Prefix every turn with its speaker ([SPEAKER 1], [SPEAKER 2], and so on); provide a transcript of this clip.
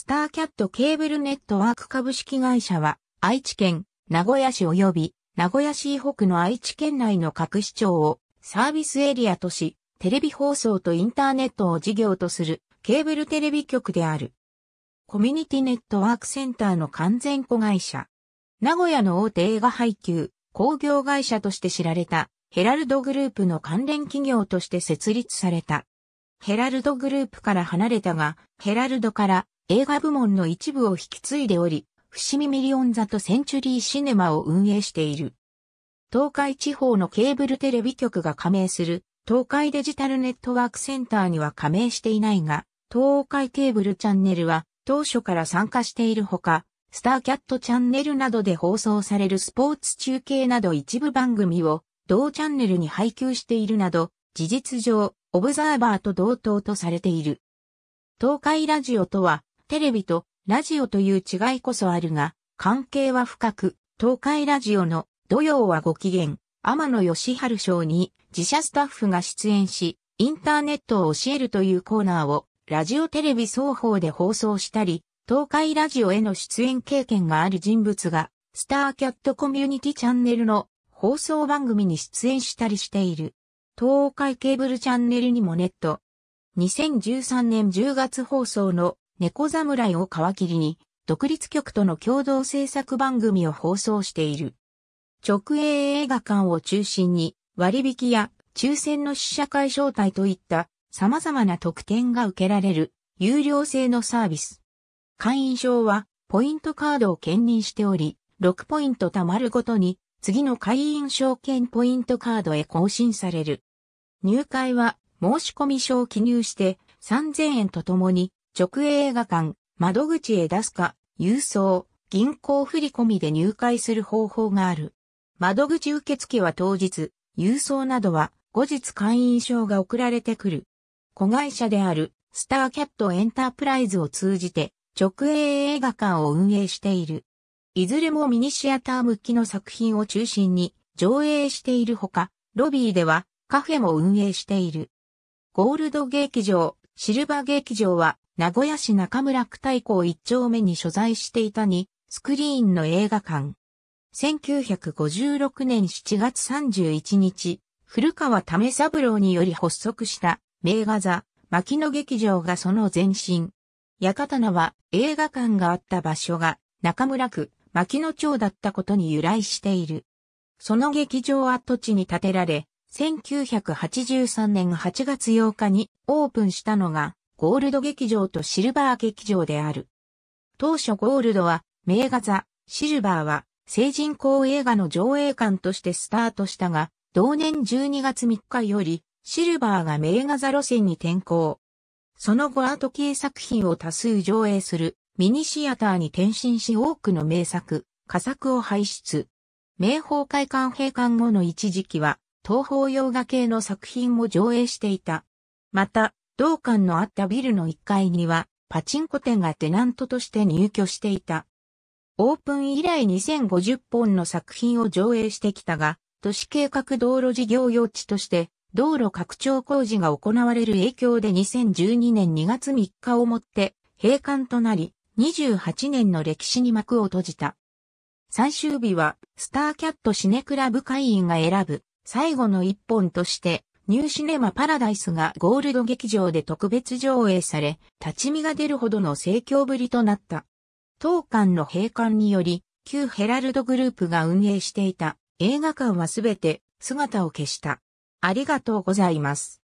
[SPEAKER 1] スターキャットケーブルネットワーク株式会社は、愛知県、名古屋市及び、名古屋市以北の愛知県内の各市町を、サービスエリアとし、テレビ放送とインターネットを事業とする、ケーブルテレビ局である。コミュニティネットワークセンターの完全子会社。名古屋の大手映画配給、工業会社として知られた、ヘラルドグループの関連企業として設立された。ヘラルドグループから離れたが、ヘラルドから映画部門の一部を引き継いでおり、伏見ミリオン座とセンチュリーシネマを運営している。東海地方のケーブルテレビ局が加盟する東海デジタルネットワークセンターには加盟していないが、東海ケーブルチャンネルは当初から参加しているほか、スターキャットチャンネルなどで放送されるスポーツ中継など一部番組を同チャンネルに配給しているなど、事実上、オブザーバーと同等とされている。東海ラジオとは、テレビとラジオという違いこそあるが、関係は深く、東海ラジオの土曜はご機嫌、天野義春賞に自社スタッフが出演し、インターネットを教えるというコーナーを、ラジオテレビ双方で放送したり、東海ラジオへの出演経験がある人物が、スターキャットコミュニティチャンネルの放送番組に出演したりしている。東海ケーブルチャンネルにもネット。2013年10月放送の猫侍を皮切りに、独立局との共同制作番組を放送している。直営映画館を中心に、割引や抽選の試写会招待といった様々な特典が受けられる有料制のサービス。会員証はポイントカードを兼任しており、6ポイント貯まるごとに次の会員証券ポイントカードへ更新される。入会は申し込み書を記入して3000円とともに直営映画館、窓口へ出すか、郵送、銀行振込で入会する方法がある。窓口受付は当日、郵送などは後日会員証が送られてくる。子会社であるスターキャットエンタープライズを通じて直営映画館を運営している。いずれもミニシアター向きの作品を中心に上映しているほか、ロビーではカフェも運営している。ゴールド劇場、シルバー劇場は名古屋市中村区大港一丁目に所在していたに、スクリーンの映画館。1956年7月31日、古川為三郎により発足した名画座、牧野劇場がその前身。屋形は映画館があった場所が中村区牧野町だったことに由来している。その劇場跡地に建てられ、1983年8月8日にオープンしたのがゴールド劇場とシルバー劇場である。当初ゴールドは、名画座、シルバーは、成人公映画の上映館としてスタートしたが、同年12月3日より、シルバーが名画座路線に転向。その後アート系作品を多数上映するミニシアターに転身し多くの名作、佳作を輩出。名宝会館閉館後の一時期は、東方洋画系の作品も上映していた。また、同館のあったビルの1階には、パチンコ店がテナントとして入居していた。オープン以来2050本の作品を上映してきたが、都市計画道路事業用地として、道路拡張工事が行われる影響で2012年2月3日をもって閉館となり、28年の歴史に幕を閉じた。最終日は、スターキャットシネクラブ会員が選ぶ、最後の一本として、ニューシネマパラダイスがゴールド劇場で特別上映され、立ち見が出るほどの盛況ぶりとなった。当館の閉館により、旧ヘラルドグループが運営していた映画館はすべて姿を消した。ありがとうございます。